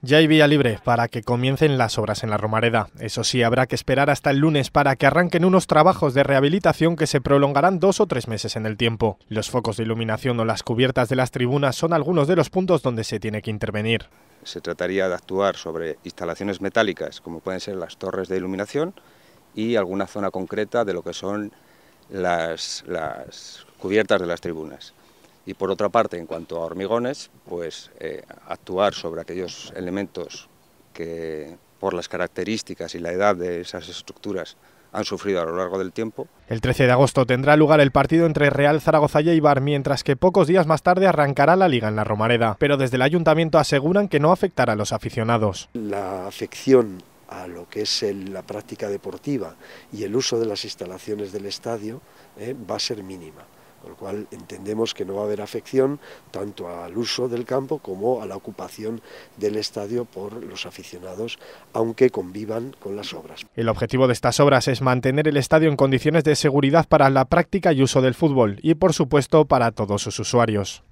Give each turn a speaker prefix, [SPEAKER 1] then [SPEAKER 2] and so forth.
[SPEAKER 1] Ya hay vía libre para que comiencen las obras en la Romareda. Eso sí, habrá que esperar hasta el lunes para que arranquen unos trabajos de rehabilitación que se prolongarán dos o tres meses en el tiempo. Los focos de iluminación o las cubiertas de las tribunas son algunos de los puntos donde se tiene que intervenir. Se trataría
[SPEAKER 2] de actuar sobre instalaciones metálicas, como pueden ser las torres de iluminación, y alguna zona concreta de lo que son las, cubiertas de las tribunas. Y por otra parte, en cuanto a hormigones, pues eh, actuar sobre aquellos elementos que por las características y la edad de esas estructuras han sufrido a lo largo del tiempo.
[SPEAKER 1] El 13 de agosto tendrá lugar el partido entre Real Zaragoza y Eibar, mientras que pocos días más tarde arrancará la liga en la Romareda. Pero desde el ayuntamiento aseguran que no afectará a los aficionados.
[SPEAKER 3] La afección a lo que es la práctica deportiva y el uso de las instalaciones del estadio eh, va a ser mínima con lo cual entendemos que no va a haber afección tanto al uso del campo como a la ocupación del estadio por los aficionados, aunque convivan con las obras.
[SPEAKER 1] El objetivo de estas obras es mantener el estadio en condiciones de seguridad para la práctica y uso del fútbol y, por supuesto, para todos sus usuarios.